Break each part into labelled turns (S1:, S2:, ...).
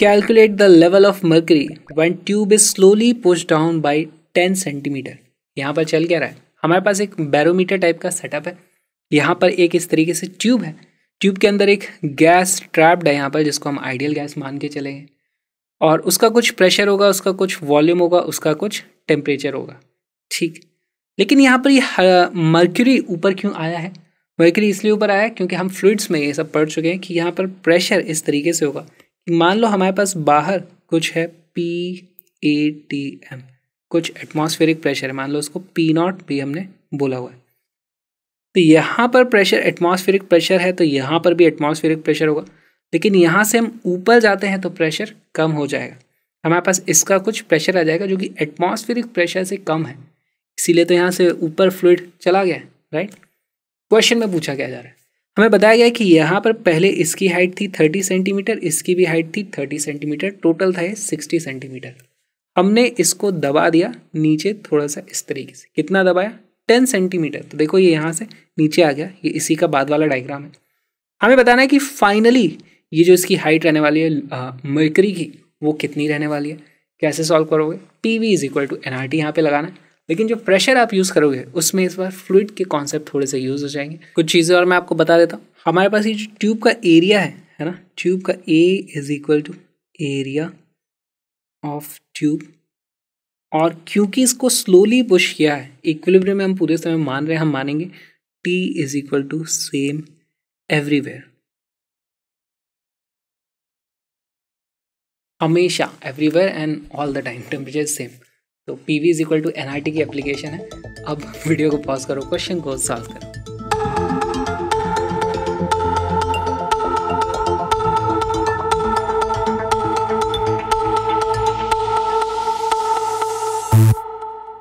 S1: Calculate the level of mercury when tube is slowly pushed down by 10 centimetre यहाँ पर चल क्या रहा है हमारे पास एक बैरोमीटर टाइप का सेटअप है यहाँ पर एक इस तरीके से ट्यूब है ट्यूब के अंदर एक गैस ट्रैप्ड है यहाँ पर जिसको हम आइडियल गैस मान के चलेंगे और उसका कुछ प्रेशर होगा उसका कुछ वॉल्यूम होगा उसका कुछ टेम्परेचर होगा ठीक लेकिन यहाँ पर ये मर्क्यूरी ऊपर क्यों आया है मर्क्यूरी इसलिए ऊपर आया है क्योंकि हम फ्लूड्स में ये सब पढ़ चुके हैं कि यहाँ पर प्रेशर इस तरीके से होगा मान लो हमारे पास बाहर कुछ है पी ए टी एम कुछ एटमॉस्फेरिक प्रेशर है मान लो उसको पी नॉट भी हमने बोला हुआ है तो यहाँ पर प्रेशर एटमॉस्फेरिक प्रेशर है तो यहाँ पर भी एटमॉस्फेरिक प्रेशर होगा लेकिन यहाँ से हम ऊपर जाते हैं तो प्रेशर कम हो जाएगा हमारे पास इसका कुछ प्रेशर आ जाएगा जो कि एटमॉस्फेरिक प्रेशर से कम है इसीलिए तो यहाँ से ऊपर फ्लूड चला गया है राइट क्वेश्चन में पूछा क्या जा रहा है हमें बताया गया कि यहाँ पर पहले इसकी हाइट थी 30 सेंटीमीटर इसकी भी हाइट थी 30 सेंटीमीटर टोटल था ये 60 सेंटीमीटर हमने इसको दबा दिया नीचे थोड़ा सा इस तरीके से कितना दबाया 10 सेंटीमीटर तो देखो ये यहाँ से नीचे आ गया ये इसी का बाद वाला डायग्राम है हमें बताना है कि फाइनली ये जो इसकी हाइट रहने वाली है मरकरी की वो कितनी रहने वाली है कैसे सॉल्व करोगे P V is equal to N R T यहाँ पर लगाना है लेकिन जो प्रेशर आप यूज़ करोगे उसमें इस बार फ्लूड के कॉन्सेप्ट थोड़े से यूज़ हो जाएंगे कुछ चीज़ें और मैं आपको बता देता हूँ हमारे पास ये जो ट्यूब का एरिया है है ना ट्यूब का A is equal to area of tube और क्योंकि इसको स्लोली पुश किया है इक्विलिब्रियम में हम पूरे समय मान रहे हैं हम मानेंगे T is equal to same everywhere हमेशा everywhere and all the time temperature same तो P V is equal to N R T की एप्लीकेशन है अब वीडियो को पॉज करो क्वेश्चन को सॉल्व करो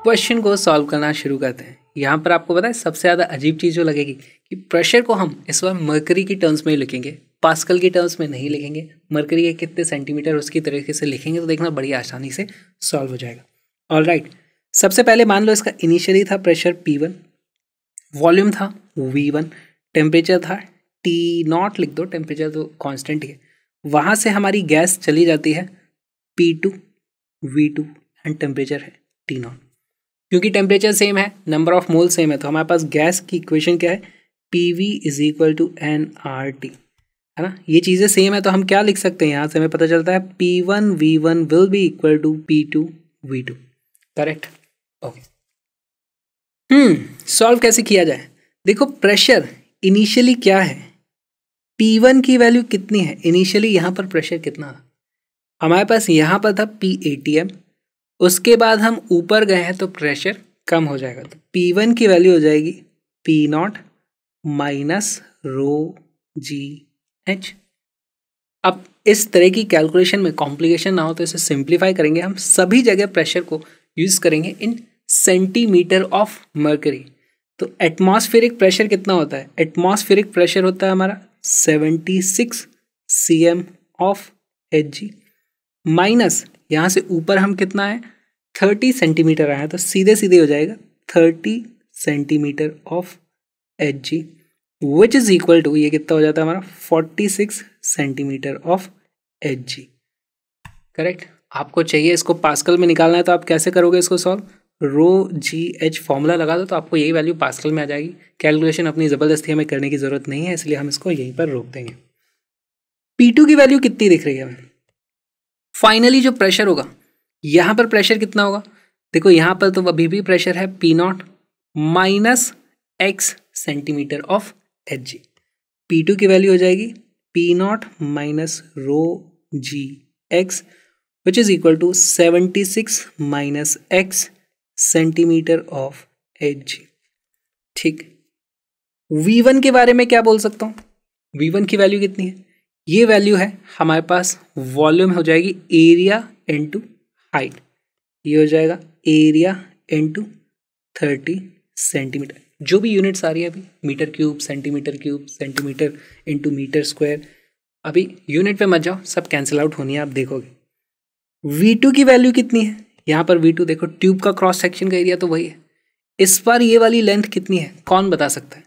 S1: क्वेश्चन को सॉल्व करना शुरू करते हैं यहाँ पर आपको पता है सबसे ज़्यादा अजीब चीज़ जो लगेगी कि प्रेशर को हम इस बार मरकरी की टर्म्स में ही लिखेंगे पास्कल की टर्म्स में नहीं लिखेंगे मरकरी के कितने सेंटीमीटर उसकी तरीके से लिखेंगे तो देखना बड़ी आसानी से सॉल्व हो जाएगा ऑल राइट सबसे पहले मान लो इसका इनिशियली था प्रेशर पी वन वॉल्यूम था वी वन टेम्परेचर था टी नॉट लिख दो टेम्परेचर तो कॉन्स्टेंट ही है वहाँ से हमारी गैस चली जाती है P two V two and temperature है टी नॉट क्योंकि टेम्परेचर सेम है नंबर ऑफ मोल सेम है तो हमारे पास गैस की इक्वेशन क्या है P V is equal to N R T है ना ये चीज़ें सेम है तो हम क्या लिख सकते हैं यहाँ से हमें पता चलता है P one V one will be equal to P two V two correct okay hmm solve कैसे किया जाए देखो प्रेशर इनिशियली क्या है P1 की वैल्यू कितनी है इनिशियली यहाँ पर प्रेशर कितना था हमारे पास यहाँ पर था पी ए टी एम उसके बाद हम ऊपर गए हैं तो प्रेशर कम हो जाएगा तो P1 की वैल्यू हो जाएगी पी नॉट माइनस रो जी एच अब इस तरह की कैलकुलेशन में कॉम्प्लिकेशन ना हो तो इसे सिंप्लीफाई करेंगे हम सभी जगह प्रेशर को यूज करेंगे इन सेंटीमीटर ऑफ मर्करी तो एटमॉस्फेरिक प्रेशर कितना होता है एटमॉस्फेरिक प्रेशर होता है हमारा seventy six C M of H G minus यहाँ से ऊपर हम कितना है थर्टी सेंटीमीटर आए तो सीधे सीधे हो जाएगा thirty centimetre of H G which is equal to ये कितना हो जाता है हमारा forty six centimetre of H G correct आपको चाहिए इसको पास्कल में निकालना है तो आप कैसे करोगे इसको सॉल्व रो जी एच फॉर्मूला लगा दो तो आपको यही वैल्यू पास्कल में आ जाएगी कैलकुलेशन अपनी ज़बरदस्ती हमें करने की ज़रूरत नहीं है इसलिए हम इसको यहीं पर रोक देंगे पी की वैल्यू कितनी दिख रही है हमें फाइनली जो प्रेशर होगा यहाँ पर प्रेशर कितना होगा देखो यहाँ पर तो अभी भी प्रेशर है P naught minus X centimetre of H G P two की वैल्यू हो जाएगी P naught minus rho g X is equal to seventy six minus X centimetre of H G ठीक वन के बारे में क्या बोल सकता हूँ वन की वैल्यू कितनी है ये वैल्यू है हमारे पास वॉल्यूम हो जाएगी एरिया टू हाइट ये हो जाएगा एरिया इंटू थर्टी सेंटीमीटर जो भी यूनिट्स आ रही है अभी metre cube centimetre cube centimetre into metre square अभी यूनिट पे मत जाओ सब कैंसिल आउट होनी है आप देखोगे वी टू की वैल्यू कितनी है यहाँ पर वी टू देखो ट्यूब का क्रॉस सेक्शन का एरिया तो वही है इस पर ये वाली लेंथ कितनी है कौन बता सकता है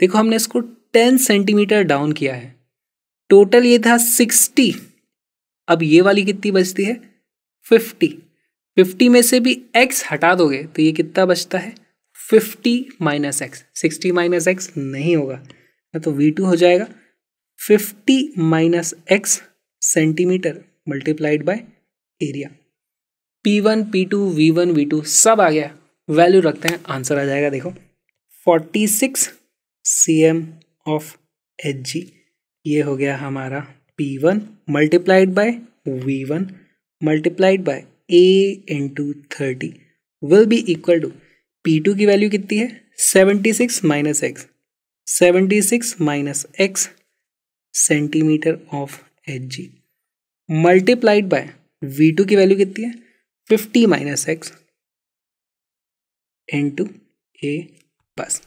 S1: देखो हमने इसको टेन सेंटीमीटर डाउन किया है टोटल ये था सिक्सटी अब ये वाली कितनी बचती है फिफ्टी फिफ्टी में से भी एक्स हटा दोगे तो ये कितना बचता है fifty minus X sixty minus X नहीं होगा ना तो वी टू हो जाएगा fifty minus X centimetre multiplied by area P one P two V one V two सब आ गया वैल्यू रखते हैं आंसर आ जाएगा देखो forty six C M of H G ये हो गया हमारा P one multiplied by V one multiplied by A into thirty will be equal to P two की वैल्यू कितनी है 76 six minus X seventy six minus X centimetre of H G multiplied by v2 की value कितनी है fifty minus X into A बस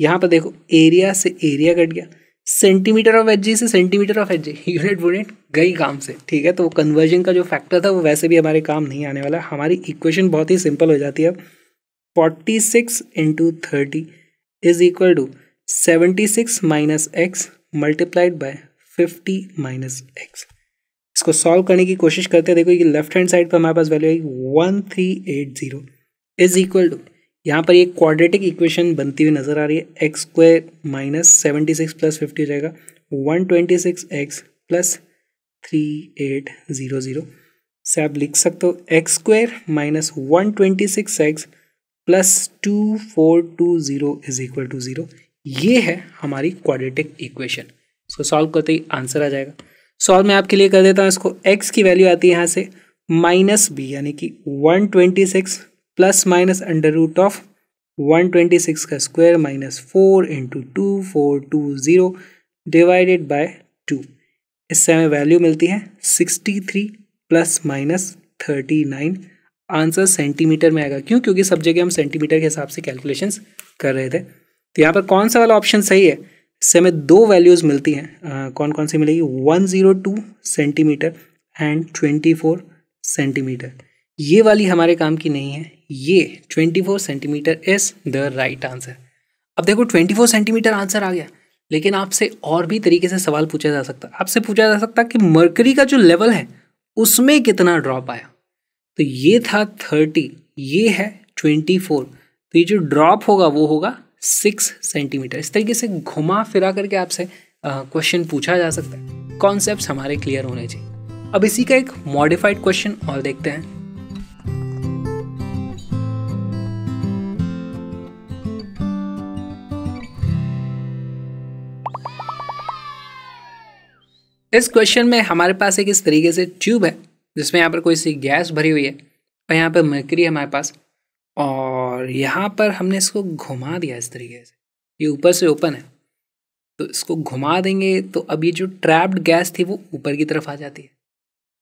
S1: यहाँ पर देखो एरिया से एरिया कट गया सेंटीमीटर ऑफ एच से सेंटीमीटर ऑफ एच यूनिट वूनिट गई काम से ठीक है तो वो कन्वर्जन का जो फैक्टर था वो वैसे भी हमारे काम नहीं आने वाला हमारी इक्वेशन बहुत ही सिंपल हो जाती है अब forty six into thirty is equal to seventy six minus X multiplied by fifty minus X इसको सॉल्व करने की कोशिश करते हैं देखो ये लेफ्ट हैंड साइड पर हमारे पास वैल्यू आई one three eight zero is equal to यहाँ पर ये क्वाड्रेटिक इक्वेशन बनती हुई नज़र आ रही है X square minus seventy six plus fifty हो जाएगा one twenty six X plus three eight zero zero से आप लिख सकते हो X square minus one twenty six X plus two four two zero is equal to zero ये है हमारी क्वाड्रेटिक इक्वेशन सो सॉल्व करते ही आंसर आ जाएगा सॉल्व मैं आपके लिए कर देता हूँ इसको एक्स की वैल्यू आती है यहाँ से माइनस बी यानी कि one twenty six plus minus under root of one twenty six का square minus four into two four two zero divided by two इससे हमें वैल्यू मिलती है sixty three plus minus thirty nine answer centimetre में आएगा क्यों क्योंकि सब जगह हम सेंटीमीटर के हिसाब से कैलकुलेशन कर रहे थे तो यहाँ पर कौन सा वाला ऑप्शन सही है से हमें दो वैल्यूज़ मिलती हैं कौन कौन सी मिलेगी 102 सेंटीमीटर एंड 24 सेंटीमीटर ये वाली हमारे काम की नहीं है ये 24 centimetre is the right answer अब देखो 24 सेंटीमीटर आंसर आ गया लेकिन आपसे और भी तरीके से सवाल पूछा जा सकता आपसे पूछा जा सकता कि मरकरी का जो लेवल है उसमें कितना ड्रॉप आया तो ये था थर्टी ये है ट्वेंटी फोर तो ये जो ड्रॉप होगा वो होगा सिक्स सेंटीमीटर इस तरीके से घुमा फिरा करके आपसे क्वेश्चन पूछा जा सकता है कॉन्सेप्ट हमारे क्लियर होने चाहिए अब इसी का एक मॉडिफाइड क्वेश्चन और देखते हैं इस क्वेश्चन में हमारे पास एक इस तरीके से ट्यूब है जिसमें यहाँ पर कोई सी गैस भरी हुई है और यहाँ पर मर्करी है हमारे पास और यहाँ पर हमने इसको घुमा दिया इस तरीके से ये ऊपर से ओपन है तो इसको घुमा देंगे तो अब ये जो ट्रैप्ड गैस थी वो ऊपर की तरफ आ जाती है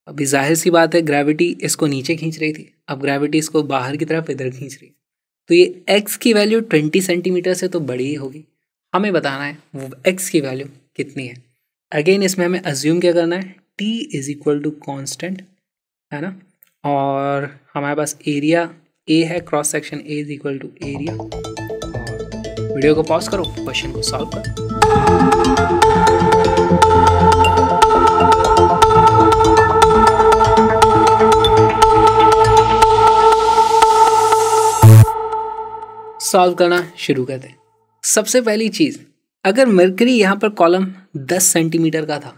S1: अभी जाहिर सी बात है ग्रेविटी इसको नीचे खींच रही थी अब ग्रेविटी इसको बाहर की तरफ इधर खींच रही है तो ये एक्स की वैल्यू ट्वेंटी सेंटीमीटर से तो बड़ी ही होगी हमें बताना है वो एक्स की वैल्यू कितनी है अगेन इसमें हमें अज्यूम क्या करना है T is equal to constant है ना और हमारे पास एरिया ए है cross section A is equal to area video को पॉज करो क्वेश्चन को सॉल्व करो सॉल्व करना शुरू करते हैं सबसे पहली चीज़ अगर मरकरी यहां पर कॉलम 10 सेंटीमीटर का था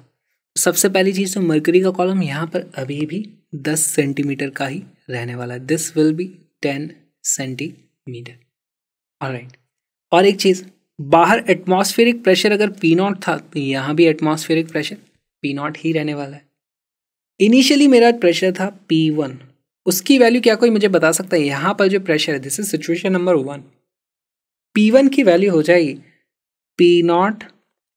S1: सबसे पहली चीज़ तो मरकरी का कॉलम यहां पर अभी भी 10 सेंटीमीटर का ही रहने वाला है this will be ten centimetre और राइट और एक चीज़ बाहर एटमॉस्फेरिक प्रेशर अगर पी नॉट था तो यहाँ भी एटमॉस्फेरिक प्रेशर पी नॉट ही रहने वाला है इनिशियली मेरा प्रेशर था पी वन उसकी वैल्यू क्या कोई मुझे बता सकता है यहाँ पर जो प्रेशर है this is situation number one P one की वैल्यू हो जाएगी पी नॉट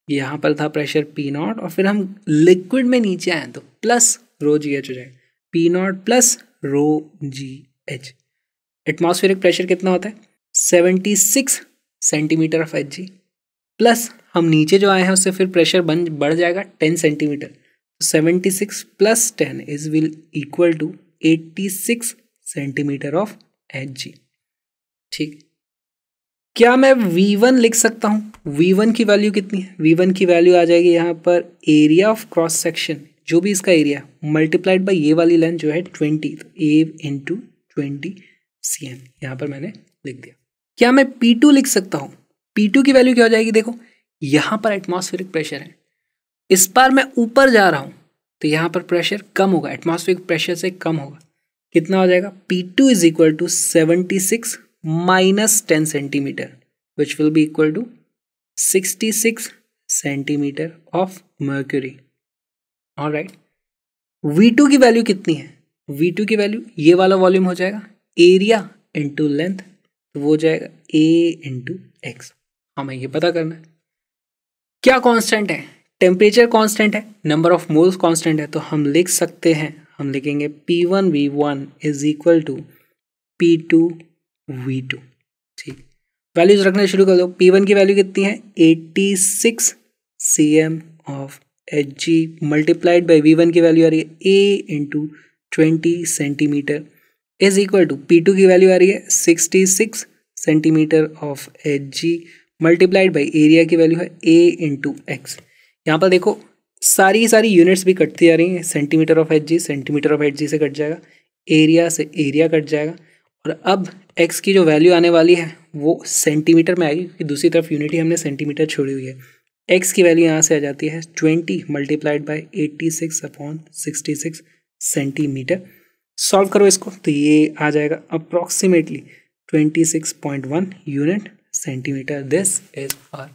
S1: यहाँ पर था प्रेशर पी नॉट और फिर हम लिक्विड में नीचे आए तो प्लस रो जी एच हो जाएगा पी नॉट प्लस रो जी एच एटमॉस्फेरिक प्रेशर कितना होता है seventy six centimetre of H G plus हम नीचे जो आए हैं उससे फिर प्रेशर बन बढ़ जाएगा टेन सेंटीमीटर तो seventy six plus ten is will equal to eighty six centimetre of H G ठीक क्या मैं वी वन लिख सकता हूँ वी वन की वैल्यू कितनी है वी वन की वैल्यू आ जाएगी यहाँ पर एरिया ऑफ क्रॉस सेक्शन जो भी इसका एरिया मल्टीप्लाइड बाई ये वाली लेंथ जो है ट्वेंटी तो A into twenty C M यहाँ पर मैंने लिख दिया क्या मैं पी टू लिख सकता हूँ पी टू की वैल्यू क्या हो जाएगी देखो यहाँ पर एटमॉस्फेरिक प्रेशर है इस बार मैं ऊपर जा रहा हूँ तो यहाँ पर प्रेशर कम होगा एटमॉस्फेरिक प्रेशर से कम होगा कितना हो जाएगा P two is equal to seventy six minus ten centimetre which will be equal to sixty six centimetre of mercury और राइट वी टू की वैल्यू कितनी है वी टू की वैल्यू ये वाला वॉल्यूम हो जाएगा एरिया इंटू लेंथ तो वो जाएगा ए इंटू एक्स हमें ये पता करना है क्या कांस्टेंट है टेम्परेचर कांस्टेंट है नंबर ऑफ मोल्स कांस्टेंट है तो हम लिख सकते हैं हम लिखेंगे P one V one is equal to P two V two ठीक वैल्यूज रखना शुरू कर दो पी वन की वैल्यू कितनी है eighty six C M of H G multiplied by V one की वैल्यू आ रही है A into twenty centimetre is equal to P two की वैल्यू आ रही है sixty six centimetre of H G multiplied by area की value है ए इंटू एक्स यहाँ पर देखो सारी सारी यूनिट्स भी कटती जा रही हैं centimetre of H G centimetre of H G से कट जाएगा एरिया से एरिया कट जाएगा और अब एक्स की जो वैल्यू आने वाली है वो सेंटीमीटर में आएगी क्योंकि दूसरी तरफ यूनिट ही हमने सेंटीमीटर छोड़ी हुई है एक्स की वैल्यू यहाँ से आ जाती है twenty multiplied by eighty six upon sixty six centimetre solve करो इसको तो ये आ जाएगा approximately 26.1 unit centimetre this is our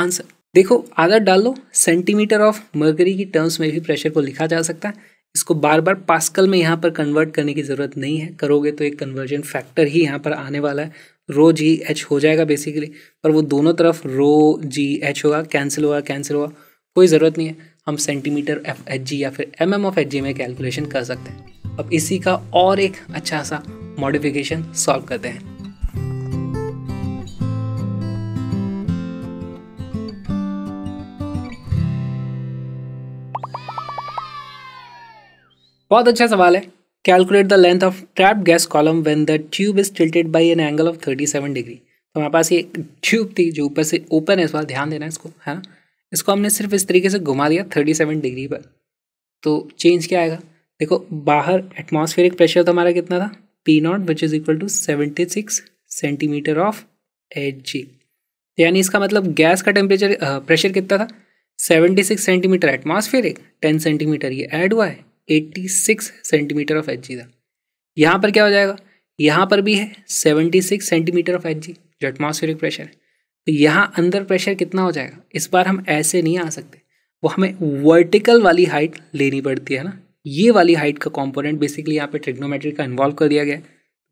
S1: answer देखो आदत डाल लो सेंटीमीटर ऑफ मर्करी की टर्म्स में भी प्रेशर को लिखा जा सकता है इसको बार बार पास्कल में यहाँ पर कन्वर्ट करने की ज़रूरत नहीं है करोगे तो एक कन्वर्जन फैक्टर ही यहाँ पर आने वाला है रो जी एच हो जाएगा बेसिकली पर वो दोनों तरफ रो जी एच होगा कैंसिल होगा कैंसिल होगा कोई ज़रूरत नहीं है हम सेंटीमीटर एफ एच जी या फिर M M of H G में कैलकुलेशन कर सकते हैं अब इसी का और एक अच्छा सा मॉडिफिकेशन सॉल्व करते हैं बहुत अच्छा सवाल है calculate the length of trap gas column when the tube is tilted by an angle of 37 degree तो हमारे पास ये ट्यूब थी जो ऊपर से ओपन है इस बार ध्यान देना इसको है ना इसको हमने सिर्फ इस तरीके से घुमा दिया 37 डिग्री पर तो चेंज क्या आएगा देखो बाहर एटमॉस्फेरिक प्रेशर तो हमारा कितना था P naught which is equal to seventy six centimetre of H G यानी इसका मतलब गैस का टेम्परेचर प्रेशर कितना था seventy six centimetre atmospheric ten centimetre ये ऐड हुआ है eighty six centimetre of H G था यहाँ पर क्या हो जाएगा यहाँ पर भी है seventy six centimetre of H G जो एटमॉस्फेरिक प्रेशर है तो यहाँ अंदर प्रेशर कितना हो जाएगा इस बार हम ऐसे नहीं आ सकते वो हमें वर्टिकल वाली हाइट लेनी पड़ती है ना ये वाली हाइट का कॉम्पोनेंट बेसिकली यहाँ पे ट्रिग्नोमेट्री का इन्वॉल्व कर दिया गया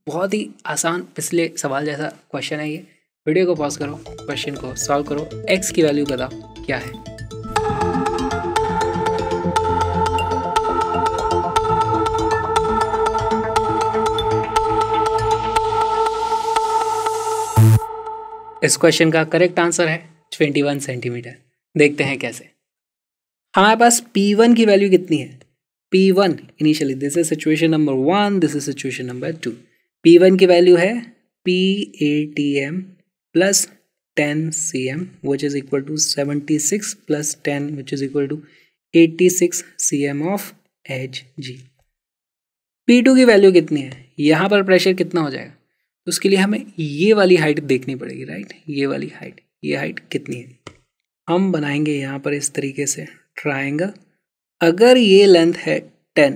S1: बहुत ही आसान पिछले सवाल जैसा क्वेश्चन है ये वीडियो को पॉज करो क्वेश्चन को सॉल्व करो एक्स की वैल्यू बताओ क्या है इस क्वेश्चन का करेक्ट आंसर है 21 सेंटीमीटर देखते हैं कैसे हमारे पास P1 की वैल्यू कितनी है P1 initially this is situation number one this is situation number two P1 की वैल्यू है P A T M plus ten C M which is equal to seventy six plus ten which is equal to eighty six C M of H G P two की value कितनी है यहाँ पर pressure कितना हो जाएगा तो उसके लिए हमें ये वाली हाइट देखनी पड़ेगी राइट ये वाली हाइट ये हाइट कितनी है हम बनाएंगे यहाँ पर इस तरीके से ट्राइंगल अगर ये लेंथ है टेन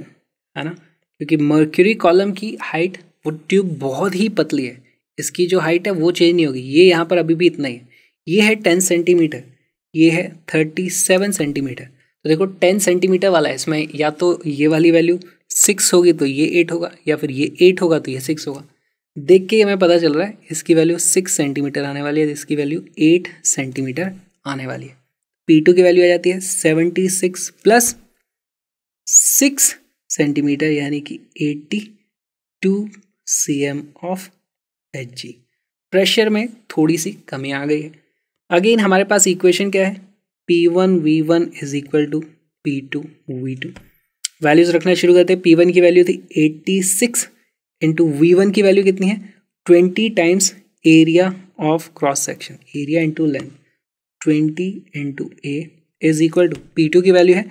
S1: है ना क्योंकि मर्क्यूरी कॉलम की हाइट वो ट्यूब बहुत ही पतली है इसकी जो हाइट है वो चेंज नहीं होगी ये यहाँ पर अभी भी इतना ही है ये है टेन सेंटीमीटर ये है थर्टी सेवन सेंटीमीटर तो देखो टेन सेंटीमीटर वाला है इसमें या तो ये वाली वैल्यू सिक्स होगी तो ये एट होगा या फिर ये एट होगा तो ये सिक्स होगा देख के हमें पता चल रहा है इसकी वैल्यू सिक्स सेंटीमीटर आने वाली है इसकी वैल्यू एट सेंटीमीटर आने वाली है पी टू की वैल्यू आ जाती है seventy six plus six centimetre यानी कि eighty two C M of H G pressure में थोड़ी सी कमी आ गई है अगेन हमारे पास इक्वेशन क्या है P one V one is equal to P two V two values रखना शुरू करते हैं पी वन की वैल्यू थी eighty six into V one की वैल्यू कितनी है twenty times area of cross section area into length twenty into A is equal to P two की वैल्यू है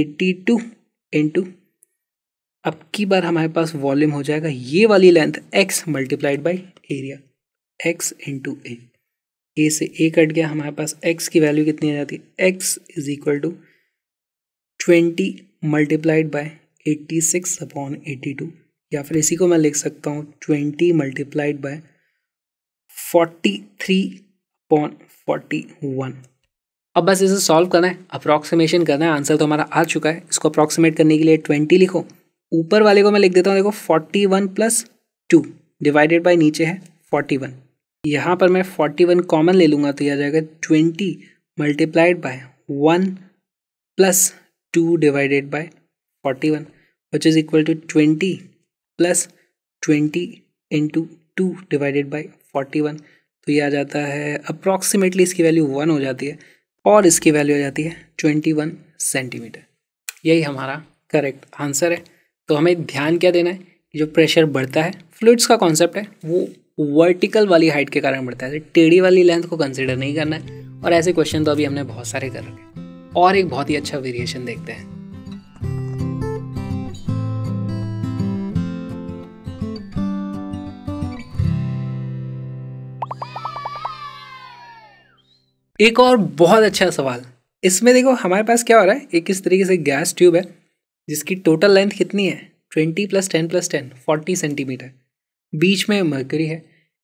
S1: एट्टी टू इंटू अब की बार हमारे पास वॉल्यूम हो जाएगा ये वाली length X multiplied by area X into A A से ए कट गया हमारे पास एक्स की वैल्यू कितनी आ जाती है X is equal to twenty multiplied by eighty six upon eighty two या फिर इसी को मैं लिख सकता हूँ twenty multiplied by forty three upon forty one अब बस इसे सॉल्व करना है अप्रॉक्सीमेशन करना है आंसर तो हमारा आ चुका है इसको अप्रॉक्सीमेट करने के लिए ट्वेंटी लिखो ऊपर वाले को मैं लिख देता हूँ देखो forty one plus two divided by नीचे है फोर्टी वन यहाँ पर मैं फोर्टी वन कॉमन ले लूँगा तो यह आ जाएगा twenty multiplied by one plus two divided by forty one which is equal to twenty plus twenty into two divided by forty one तो यह आ जाता है अप्रॉक्सीमेटली इसकी वैल्यू वन हो जाती है और इसकी वैल्यू आ जाती है ट्वेंटी वन सेंटीमीटर यही हमारा करेक्ट आंसर है तो हमें ध्यान क्या देना है कि जो प्रेशर बढ़ता है फ्लूड्स का कॉन्सेप्ट है वो वर्टिकल वाली हाइट के कारण बढ़ता है टेढ़ी वाली लेंथ को कंसिडर नहीं करना है और ऐसे क्वेश्चन तो अभी हमने बहुत सारे कर रखे और एक बहुत ही अच्छा वेरिएशन देखते हैं एक और बहुत अच्छा सवाल इसमें देखो हमारे पास क्या हो रहा है एक इस तरीके से गैस ट्यूब है जिसकी टोटल लेंथ कितनी है twenty plus ten plus ten forty centimetre बीच में मरकरी है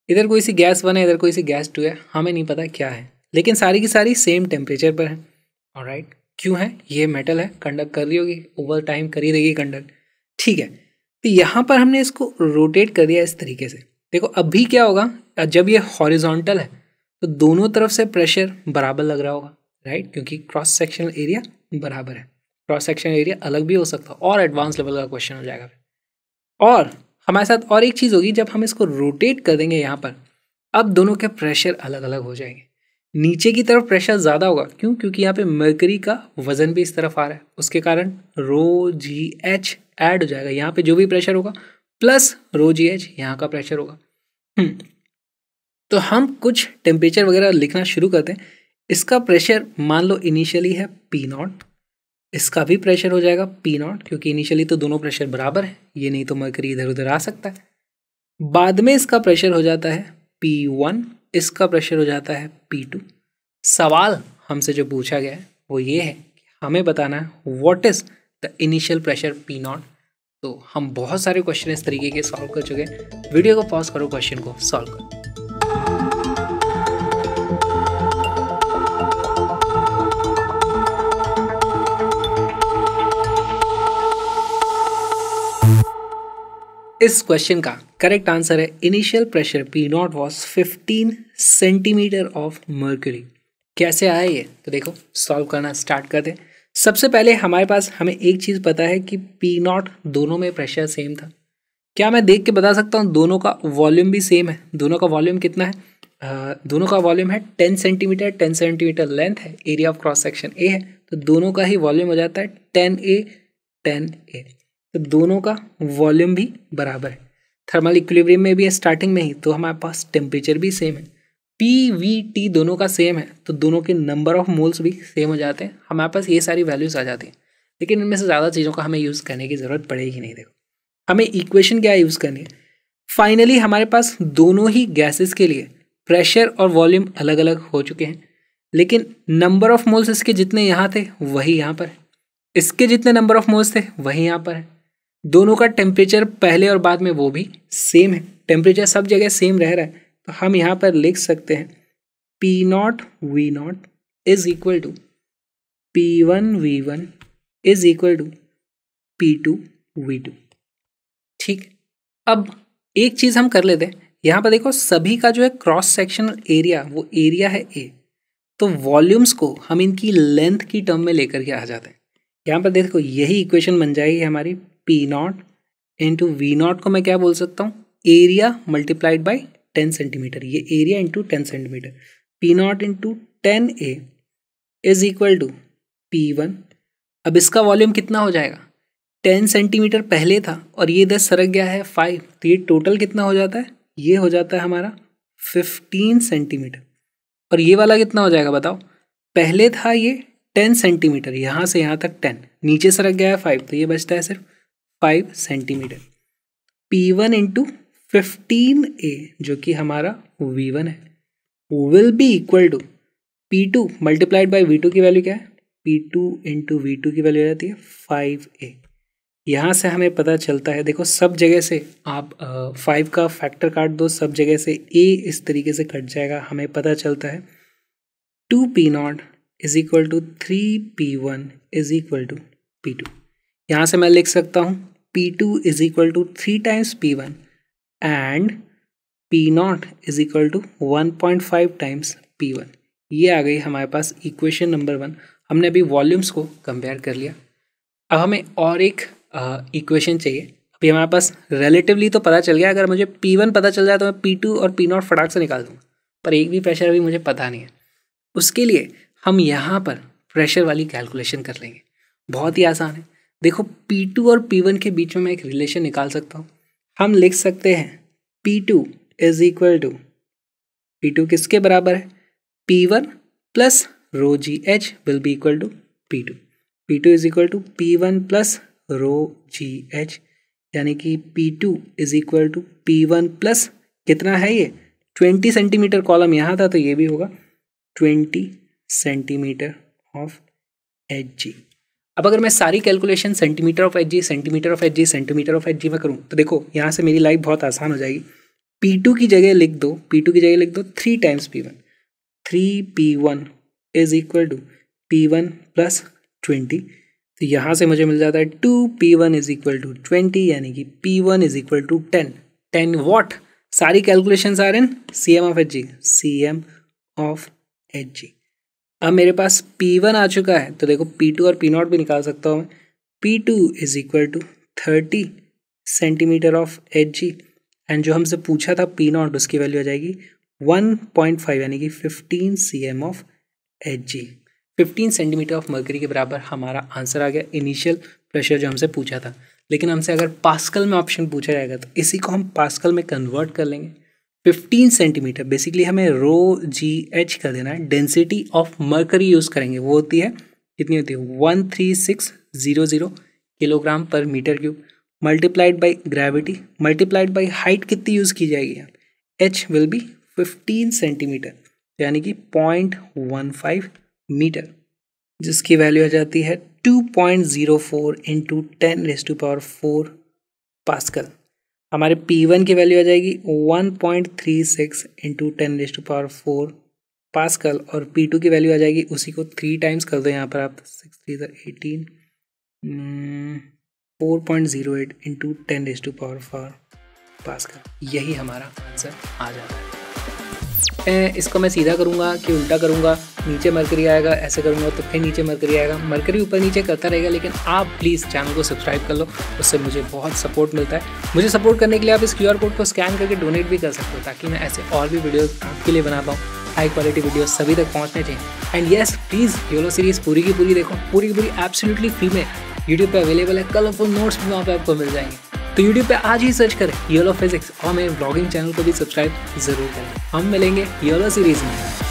S1: इधर कोई सी गैस वन है इधर कोई सी गैस टू है हमें नहीं पता क्या है लेकिन सारी की सारी सेम टेम्परेचर पर है और राइट क्यों है ये मेटल है कंडक्ट कर रही होगी ओवर टाइम कर ही रहेगी कंडक्ट ठीक है तो यहाँ पर हमने इसको रोटेट कर दिया इस तरीके से देखो अभी क्या होगा जब ये हॉरिजॉन्टल है तो दोनों तरफ से प्रेशर बराबर लग रहा होगा राइट क्योंकि क्रॉस सेक्शनल एरिया बराबर है क्रॉस सेक्शनल एरिया अलग भी हो सकता है और एडवांस लेवल का क्वेश्चन हो जाएगा और हमारे साथ और एक चीज़ होगी जब हम इसको रोटेट कर देंगे यहाँ पर अब दोनों के प्रेशर अलग अलग हो जाएंगे नीचे की तरफ प्रेशर ज़्यादा होगा क्यों क्योंकि यहाँ पे मरकरी का वजन भी इस तरफ आ रहा है उसके कारण रो जी एच ऐड हो जाएगा यहाँ पे जो भी प्रेशर होगा प्लस रो जी एच यहाँ का प्रेशर होगा हम्म, तो हम कुछ टेम्परेचर वगैरह लिखना शुरू करते हैं इसका प्रेशर मान लो इनिशियली है पी नॉट इसका भी प्रेशर हो जाएगा पी नॉट क्योंकि इनिशियली तो दोनों प्रेशर बराबर है ये नहीं तो मरकरी इधर उधर आ सकता है बाद में इसका प्रेशर हो जाता है पी वन इसका प्रेशर हो जाता है पी टू सवाल हमसे जो पूछा गया है वो ये है कि हमें बताना है what is the initial pressure P naught तो हम बहुत सारे क्वेश्चन इस तरीके के सॉल्व कर चुके हैं वीडियो को पॉज करो क्वेश्चन को सॉल्व करो इस क्वेश्चन का करेक्ट आंसर है initial pressure P naught was fifteen centimetre of mercury कैसे आया ये तो देखो सॉल्व करना स्टार्ट कर दें सबसे पहले हमारे पास हमें एक चीज़ पता है कि पी नॉट दोनों में प्रेशर सेम था क्या मैं देख के बता सकता हूँ दोनों का वॉल्यूम भी सेम है दोनों का वॉल्यूम कितना है आ, दोनों का वॉल्यूम है ten centimetre ten centimetre length है area of cross section A है तो दोनों का ही वॉल्यूम हो जाता है टेन ए टेन ए तो दोनों का वॉल्यूम भी बराबर है थर्मल इक्विलिब्रियम में भी है स्टार्टिंग में ही तो हमारे पास टेम्परेचर भी सेम है पी वी टी दोनों का सेम है तो दोनों के नंबर ऑफ मोल्स भी सेम हो जाते हैं हमारे पास ये सारी वैल्यूज़ आ जाती हैं लेकिन इनमें से ज़्यादा चीज़ों का हमें यूज़ करने की ज़रूरत पड़ेगी नहीं देखो हमें इक्वेशन क्या यूज़ करनी है फाइनली हमारे पास दोनों ही गैसेस के लिए प्रेशर और वॉल्यूम अलग अलग हो चुके हैं लेकिन नंबर ऑफ मोल्स इसके जितने यहाँ थे वही यहाँ पर है इसके जितने नंबर ऑफ मोल्स थे वही यहाँ पर है दोनों का टेम्परेचर पहले और बाद में वो भी सेम है टेम्परेचर सब जगह सेम रह रहा है तो हम यहाँ पर लिख सकते हैं P naught V naught is equal to P one V one is equal to P two V two ठीक अब एक चीज़ हम कर लेते हैं यहाँ पर देखो सभी का जो है क्रॉस सेक्शनल एरिया वो एरिया है ए तो वॉल्यूम्स को हम इनकी लेंथ की टर्म में लेकर के आ जाते हैं यहाँ पर देखो यही इक्वेशन बन जाएगी हमारी P naught into V naught को मैं क्या बोल सकता हूँ area multiplied by ten centimetre ये area into ten centimetre P naught into ten A is equal to P one अब इसका वॉल्यूम कितना हो जाएगा टेन सेंटीमीटर पहले था और ये दस सरक गया है फाइव तो ये टोटल कितना हो जाता है ये हो जाता है हमारा फिफ्टीन सेंटीमीटर और ये वाला कितना हो जाएगा बताओ पहले था ये टेन सेंटीमीटर यहाँ से यहाँ तक टेन नीचे सरक गया है फाइव तो ये बचता है सिर्फ five centimetre P one into fifteen A जो कि हमारा वी वन है will be equal to P two multiplied by V two की वैल्यू क्या है P two into V two की वैल्यू आ जाती है फाइव ए यहाँ से हमें पता चलता है देखो सब जगह से आप फाइव का फैक्टर काट दो सब जगह से ए इस तरीके से कट जाएगा हमें पता चलता है two P naught is equal to three P one is equal to P two यहाँ से मैं लिख सकता हूँ P two is equal to three times P one and P naught is equal to one point five times P one ये आ गई हमारे पास इक्वेशन नंबर वन हमने अभी वॉल्यूम्स को कंपेयर कर लिया अब हमें और एक इक्वेशन चाहिए अभी हमारे पास रिलेटिवली तो पता चल गया अगर मुझे पी वन पता चल जाए तो मैं पी टू और पी नॉट फटाक से निकाल दूँगा पर एक भी प्रेशर अभी मुझे पता नहीं है उसके लिए हम यहाँ पर प्रेशर वाली कैलकुलेशन कर लेंगे बहुत ही आसान है देखो P2 और P1 के बीच में मैं एक रिलेशन निकाल सकता हूँ हम लिख सकते हैं P2 two is equal to P किसके बराबर है P1 one plus rho ji H will be equal to P two P two is equal to P one plus rho ji H यानी कि P two is equal to P one plus कितना है ये twenty centimetre column यहाँ था तो ये भी होगा twenty centimetre of H G अब अगर मैं सारी calculation centimetre of H G centimetre of H G centimetre of H G में करूँ तो देखो यहाँ से मेरी लाइफ बहुत आसान हो जाएगी पी टू की जगह लिख दो पी टू की जगह लिख दो three times P one three P one is equal to P one plus twenty तो यहाँ से मुझे मिल जाता है two P one is equal to twenty यानी कि P one is equal to ten ten what सारी calculation are in C M of H G C M of H G अब मेरे पास पी वन आ चुका है तो देखो पी टू और पी नॉट भी निकाल सकता हूँ मैं P two is equal to thirty centimetre of H G and जो हमसे पूछा था पी नॉट उसकी वैल्यू आ जाएगी वन पॉइंट फाइव यानी कि fifteen C M of H G fifteen centimetre of mercury के बराबर हमारा आंसर आ गया इनिशियल प्रेशर जो हमसे पूछा था लेकिन हमसे अगर पास्कल में ऑप्शन पूछा जाएगा तो इसी को हम पास्कल में कन्वर्ट कर लेंगे फिफ्टीन सेंटीमीटर बेसिकली हमें रो जी एच कर देना है डेंसिटी ऑफ मर्करी यूज़ करेंगे वो होती है कितनी होती है one three six zero zero kilogram पर metre cube multiplied by gravity multiplied by height कितनी यूज़ की जाएगी यहाँ H will be fifteen centimetre यानी कि पॉइंट वन फाइव मीटर जिसकी वैल्यू आ जाती है two point zero four into ten raise to power four pascal हमारे P1 की वैल्यू आ जाएगी 1.36 point three six into ten to power four pascal और P2 की वैल्यू आ जाएगी उसी को थ्री टाइम्स कर दो यहाँ पर आप six three eighteen four point zero eight into ten to power four pascal यही हमारा आंसर आ जाता है इसको मैं सीधा करूँगा कि उल्टा करूँगा नीचे मरकरी आएगा ऐसे करूँगा तो फिर नीचे मरकरी आएगा मरकरी ऊपर नीचे करता रहेगा लेकिन आप प्लीज़ चैनल को सब्सक्राइब कर लो उससे मुझे बहुत सपोर्ट मिलता है मुझे सपोर्ट करने के लिए आप इस क्यू कोड को स्कैन करके डोनेट भी कर सकते हो ताकि मैं ऐसे और भी वीडियो आपके लिए बना पाऊँ हाई क्वालिटी वीडियो सभी तक पहुँचने चाहिए and yes please YOLO series पूरी की पूरी देखो पूरी की पूरी एब्सोल्यूटली फ्री में यूट्यूब पर अवेलेबल है कलरफुल नोट्स भी वहाँ पर आपको मिल जाएंगे तो यूट्यूब पे आज ही सर्च करें योलो फिजिक्स और मेरे ब्लॉगिंग चैनल को भी सब्सक्राइब जरूर करें हम मिलेंगे योलो सीरीज में